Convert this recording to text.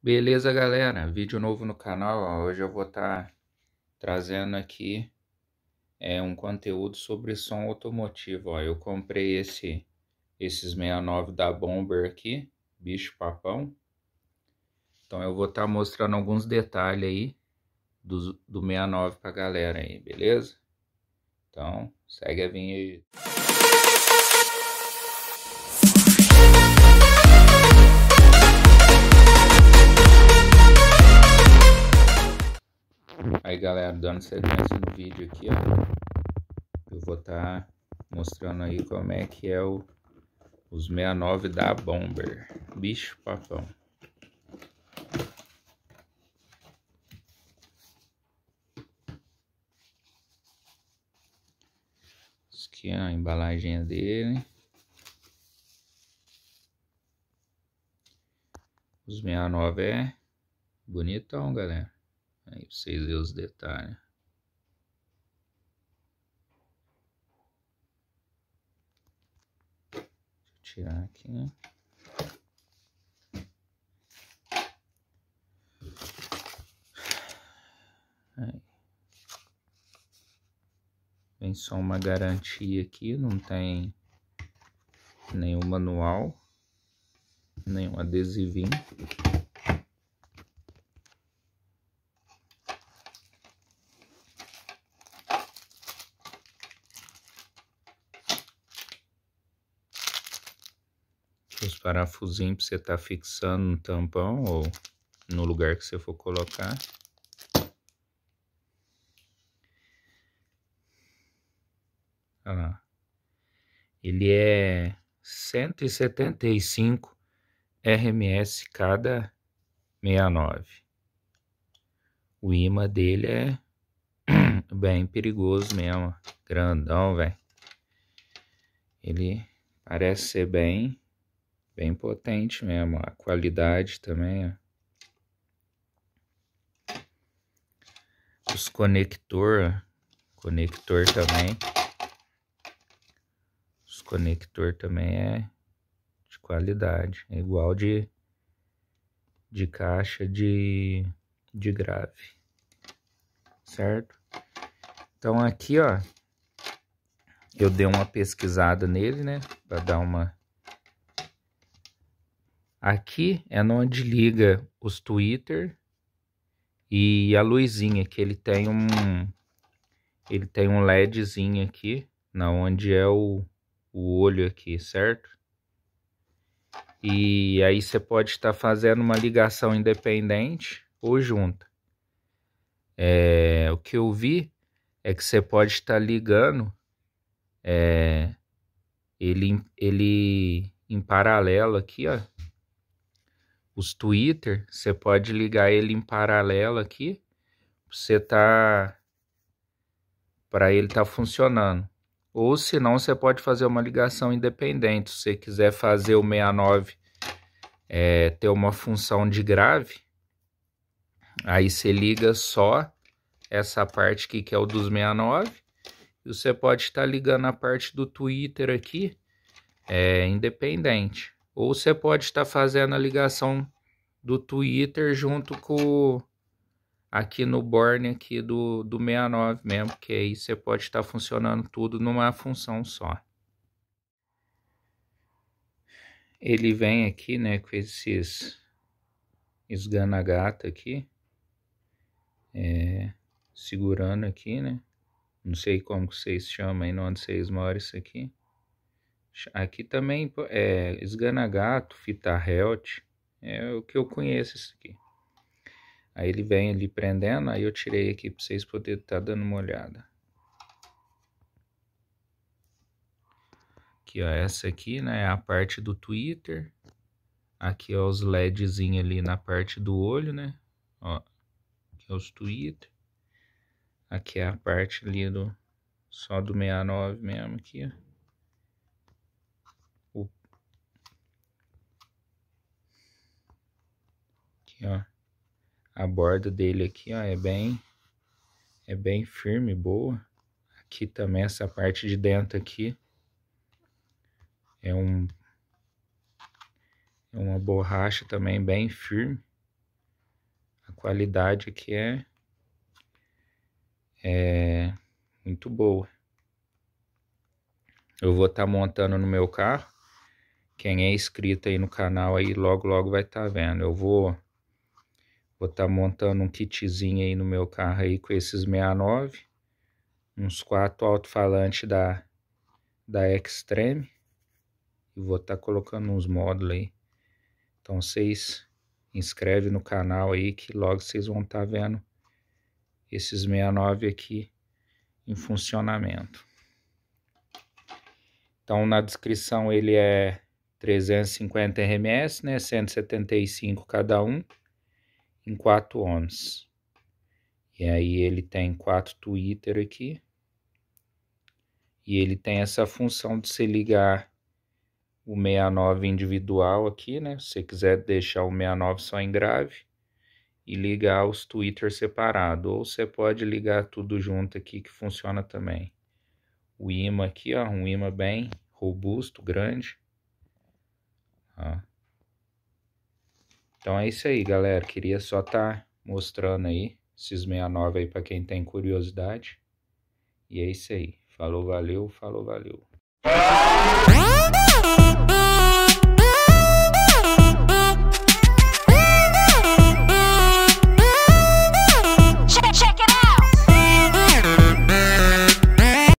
Beleza, galera? Vídeo novo no canal. Hoje eu vou estar tá trazendo aqui é, um conteúdo sobre som automotivo. Ó. Eu comprei esse, esses 69 da Bomber aqui, bicho papão. Então eu vou estar tá mostrando alguns detalhes aí do, do 69 pra galera aí, beleza? Então, segue a vinheta. Aí galera, dando sequência no vídeo aqui, ó. Eu vou estar tá mostrando aí como é que é o, os 69 da Bomber. Bicho papão. Isso aqui é a embalagem é dele. Os 69 é bonitão, galera. Aí vocês verem os detalhes. Deixa eu tirar aqui, né? Aí. Vem só uma garantia aqui, não tem nenhum manual, nenhum adesivinho. os parafusinhos que você tá fixando no tampão ou no lugar que você for colocar. Olha lá. Ele é 175 RMS cada 69. O imã dele é bem perigoso mesmo, grandão, velho. Ele parece ser bem Bem potente mesmo. A qualidade também, ó. Os conector, conector também. Os conector também é de qualidade. É igual de, de caixa de, de grave. Certo? Então aqui, ó. Eu dei uma pesquisada nele, né? para dar uma Aqui é onde liga os Twitter e a luzinha que ele tem um ele tem um ledzinho aqui, na onde é o, o olho aqui, certo? E aí você pode estar tá fazendo uma ligação independente ou junta. É, o que eu vi é que você pode estar tá ligando é, ele, ele em paralelo aqui, ó os Twitter, você pode ligar ele em paralelo aqui, você tá para ele tá funcionando. Ou se não, você pode fazer uma ligação independente. Se você quiser fazer o 69 é, ter uma função de grave, aí você liga só essa parte aqui que é o dos 69 e você pode estar tá ligando a parte do Twitter aqui é independente. Ou você pode estar fazendo a ligação do Twitter junto com aqui no borne aqui do, do 69 mesmo, que aí você pode estar funcionando tudo numa função só. Ele vem aqui, né, com esses esganagata aqui, é, segurando aqui, né, não sei como vocês chamam aí, onde vocês moram isso aqui. Aqui também é esganagato, fita helt, é o que eu conheço isso aqui. Aí ele vem ali prendendo, aí eu tirei aqui para vocês poderem estar tá dando uma olhada. Aqui, ó, essa aqui, né, é a parte do Twitter. Aqui, ó, os LEDzinhos ali na parte do olho, né, ó. Aqui é os Twitter. Aqui é a parte ali do, só do 69 mesmo aqui, ó. aqui, ó. A borda dele aqui, ó, é bem é bem firme, boa. Aqui também essa parte de dentro aqui é um é uma borracha também bem firme. A qualidade aqui é é muito boa. Eu vou estar tá montando no meu carro. Quem é inscrito aí no canal aí logo logo vai estar tá vendo. Eu vou Vou estar tá montando um kitzinho aí no meu carro aí com esses 69. Uns quatro alto-falantes da, da Extreme. E vou estar tá colocando uns módulos aí. Então vocês inscreve no canal aí que logo vocês vão estar tá vendo esses 69 aqui em funcionamento. Então na descrição ele é 350 RMS, né, 175 cada um em 4 ohms. E aí ele tem 4 Twitter aqui. E ele tem essa função de se ligar o 69 individual aqui, né? Se você quiser deixar o 69 só em grave e ligar os Twitter separado, ou você pode ligar tudo junto aqui que funciona também. O imã aqui, ó, um imã bem robusto, grande. Ó. Então é isso aí, galera. Queria só estar tá mostrando aí esses 69 aí para quem tem curiosidade. E é isso aí. Falou, valeu, falou, valeu.